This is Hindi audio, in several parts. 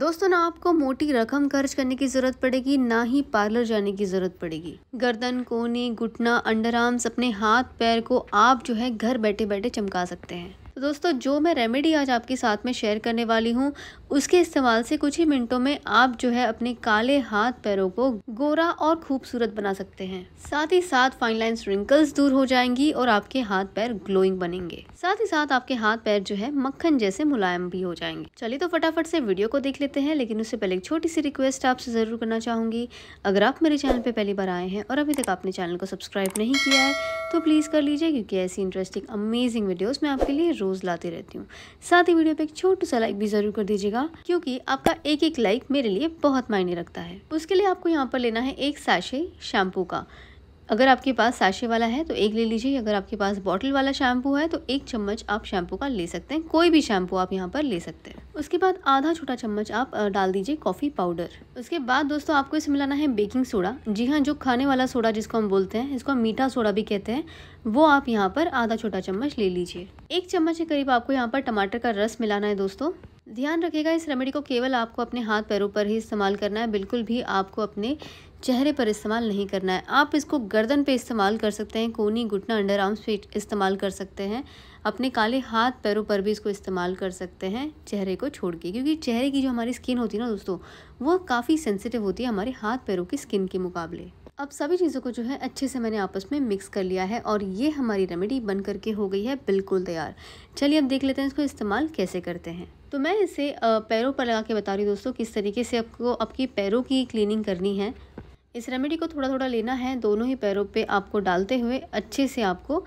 दोस्तों ना आपको मोटी रकम खर्च करने की ज़रूरत पड़ेगी ना ही पार्लर जाने की ज़रूरत पड़ेगी गर्दन कोने घुटना अंडर आर्म्स अपने हाथ पैर को आप जो है घर बैठे बैठे चमका सकते हैं दोस्तों जो मैं रेमेडी आज आपके साथ में शेयर करने वाली हूँ उसके इस्तेमाल से कुछ ही मिनटों में आप जो है अपने काले हाथ पैरों को गोरा और खूबसूरत बना सकते हैं साथ ही साथ फाइन लाइन रिंकल्स दूर हो जाएंगी और आपके हाथ पैर ग्लोइंग बनेंगे साथ ही साथ आपके हाथ पैर जो है मक्खन जैसे मुलायम भी हो जाएंगे चलिए तो फटाफट से वीडियो को देख लेते हैं लेकिन उससे पहले एक छोटी सी रिक्वेस्ट आपसे ज़रूर करना चाहूंगी अगर आप मेरे चैनल पर पहली बार आए हैं और अभी तक आपने चैनल को सब्सक्राइब नहीं किया है तो प्लीज़ कर लीजिए क्योंकि ऐसी इंटरेस्टिंग अमेजिंग वीडियोज़ मैं आपके लिए रोज़ रोज़ लाती रहती हूँ साथ ही वीडियो पे एक छोटू सा लाइक भी ज़रूर कर दीजिएगा क्योंकि आपका एक एक लाइक मेरे लिए बहुत मायने रखता है उसके लिए आपको यहाँ पर लेना है एक साशे शैम्पू का अगर आपके पास साशे वाला है तो एक ले लीजिए अगर आपके पास बॉटल वाला शैम्पू है तो एक चम्मच आप शैम्पू का ले सकते हैं कोई भी शैम्पू आप यहाँ पर ले सकते हैं उसके बाद आधा छोटा चम्मच आप डाल दीजिए कॉफ़ी पाउडर उसके बाद दोस्तों आपको इसमें मिलाना है बेकिंग सोडा जी हाँ जो खाने वाला सोडा जिसको हम बोलते हैं इसको मीठा सोडा भी कहते हैं वो आप यहाँ पर आधा छोटा चम्मच ले लीजिए एक चम्मच के करीब आपको यहाँ पर टमाटर का रस मिलाना है दोस्तों ध्यान रखिएगा इस रेमेडी को केवल आपको अपने हाथ पैरों पर ही इस्तेमाल करना है बिल्कुल भी आपको अपने चेहरे पर इस्तेमाल नहीं करना है आप इसको गर्दन पे इस्तेमाल कर सकते हैं कोनी घुटना अंडर आर्म्स पे इस्तेमाल कर सकते हैं अपने काले हाथ पैरों पर भी इसको इस्तेमाल कर सकते हैं चेहरे को छोड़ के क्योंकि चेहरे की जो हमारी स्किन होती है ना दोस्तों वो काफ़ी सेंसिटिव होती है हमारे हाथ पैरों की स्किन के मुकाबले अब सभी चीज़ों को जो है अच्छे से मैंने आपस में मिक्स कर लिया है और ये हमारी रेमेडी बन करके हो गई है बिल्कुल तैयार चलिए अब देख लेते हैं इसको इस्तेमाल कैसे करते हैं तो मैं इसे पैरों पर लगा के बता रही हूँ दोस्तों किस तरीके से आपको आपकी पैरों की क्लीनिंग करनी है इस रेमेडी को थोड़ा थोड़ा लेना है दोनों ही पैरों पर आपको डालते हुए अच्छे से आपको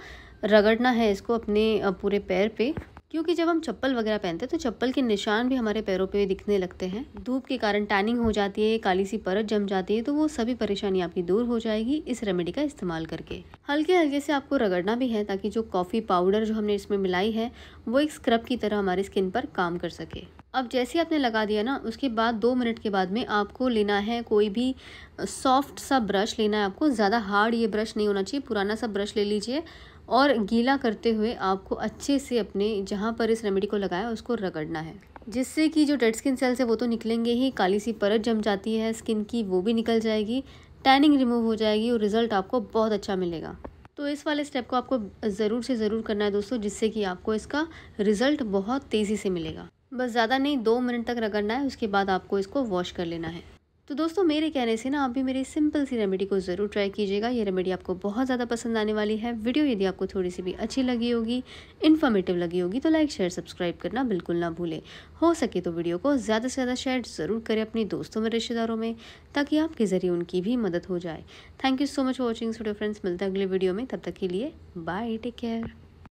रगड़ना है इसको अपने पूरे पैर पर क्योंकि जब हम चप्पल वगैरह पहनते हैं तो चप्पल के निशान भी हमारे पैरों पे दिखने लगते हैं धूप के कारण टैनिंग हो जाती है काली सी परत जम जाती है तो वो सभी परेशानी आपकी दूर हो जाएगी इस रेमेडी का इस्तेमाल करके हल्के हल्के से आपको रगड़ना भी है ताकि जो कॉफ़ी पाउडर जो हमने इसमें मिलाई है वो एक स्क्रब की तरह हमारी स्किन पर काम कर सके अब जैसे आपने लगा दिया ना उसके बाद दो मिनट के बाद में आपको लेना है कोई भी सॉफ्ट सा ब्रश लेना है आपको ज़्यादा हार्ड ये ब्रश नहीं होना चाहिए पुराना सा ब्रश ले लीजिए और गीला करते हुए आपको अच्छे से अपने जहाँ पर इस रेमेडी को लगाया उसको रगड़ना है जिससे कि जो डेड स्किन सेल्स है वो तो निकलेंगे ही काली सी परत जम जाती है स्किन की वो भी निकल जाएगी टैनिंग रिमूव हो जाएगी और रिज़ल्ट आपको बहुत अच्छा मिलेगा तो इस वाले स्टेप को आपको ज़रूर से ज़रूर करना है दोस्तों जिससे कि आपको इसका रिज़ल्ट बहुत तेज़ी से मिलेगा बस ज़्यादा नहीं दो मिनट तक रगड़ना है उसके बाद आपको इसको वॉश कर लेना है तो दोस्तों मेरे कहने से ना आप भी मेरी सिंपल सी रेमेडी को ज़रूर ट्राई कीजिएगा ये रेमेडी आपको बहुत ज़्यादा पसंद आने वाली है वीडियो यदि आपको थोड़ी सी भी अच्छी लगी होगी इन्फॉर्मेटिव लगी होगी तो लाइक शेयर सब्सक्राइब करना बिल्कुल ना भूलें हो सके तो वीडियो को ज़्यादा से ज़्यादा शेयर ज़रूर करें अपने दोस्तों में रिश्तेदारों में ताकि आपके ज़रिए उनकी भी मदद हो जाए thank you so much watching friends मिलते हैं अगले वीडियो में तब तक के लिए बाय टेक केयर